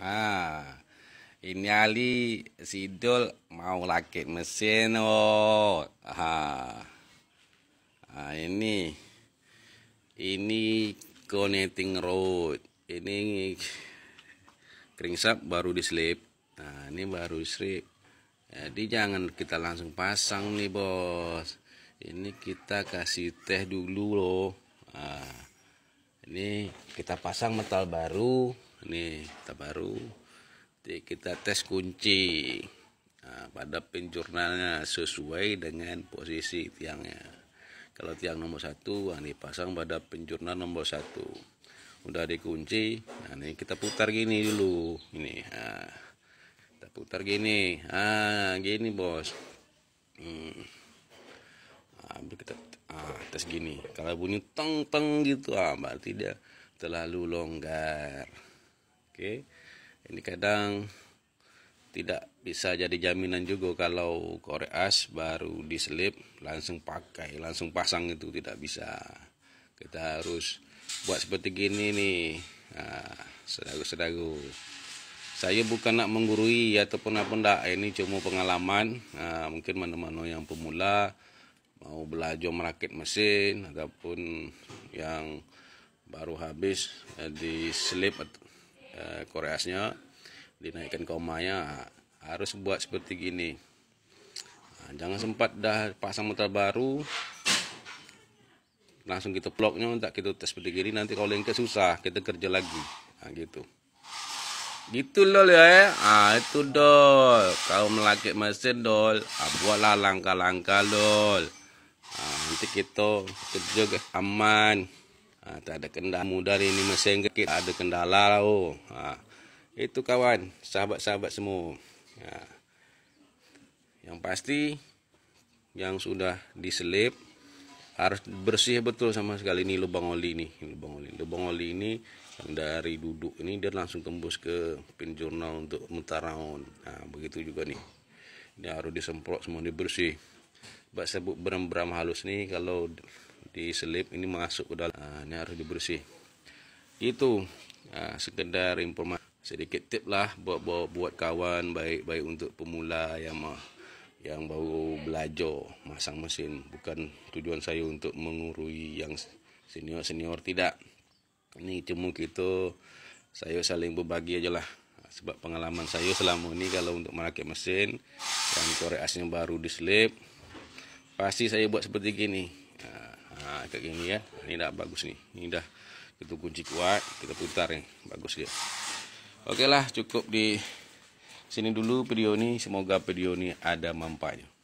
Ah, ini Ali Sidul mau rakit mesin oh. Ah. ah ini ini connecting road. Ini kringsap baru dislip. Nah, ini baru slip. Jadi jangan kita langsung pasang nih, Bos. Ini kita kasih teh dulu loh. Nah, ini kita pasang metal baru ini kita baru jadi kita tes kunci nah, pada pin jurnalnya sesuai dengan posisi tiangnya kalau tiang nomor satu nah, dipasang pada pin jurnal nomor satu udah dikunci nah ini kita putar gini dulu ini nah, kita putar gini ah gini bos hmm. nah, kita ah, tes gini kalau bunyi teng teng gitu ah berarti dia terlalu longgar Oke. Ini kadang tidak bisa jadi jaminan juga kalau as baru diselip langsung pakai langsung pasang itu tidak bisa kita harus buat seperti gini nih nah, sedagu-sedagu saya bukan nak menggurui ataupun apa enggak ini cuma pengalaman nah, mungkin mana-mana yang pemula mau belajar merakit mesin ataupun yang baru habis eh, diselip Eh, koreasnya dinaikkan komanya harus buat seperti gini nah, jangan sempat dah pasang motor baru langsung kita bloknya, untuk kita tes seperti gini nanti kalau yang susah kita kerja lagi nah, gitu gitu loh ya ah itu dol kau melakit mesin dol ah, buatlah langkah-langkah dol ah, nanti kita kerja aman Ah, tak ada kendala muda ini mesin Tak ada kendala oh. Ah, itu kawan, sahabat-sahabat semua. Ah. yang pasti yang sudah diselip harus bersih betul sama sekali ini lubang oli ini lubang oli lubang oli ini yang dari duduk ini dia langsung tembus ke pin jurnal untuk mutaraun nah begitu juga nih ini harus disemprot semua dibersih bak sebut beram-beram halus nih kalau diselip ini masuk ke dalam nah, ini harus dibersih itu nah, sekedar informasi sedikit tip lah buat buat, buat kawan baik baik untuk pemula yang mah yang baru belajar masang mesin bukan tujuan saya untuk mengurui yang senior senior tidak ini cuma kita saya saling berbagi aja lah sebab pengalaman saya selama ini kalau untuk merakit mesin dan korek asing baru diselip pasti saya buat seperti gini nah, nah, kayak gini ya nah, ini udah bagus nih ini dah itu kunci kuat kita putar nih bagus dia oke lah cukup di sini dulu video ini semoga video ini ada manfaatnya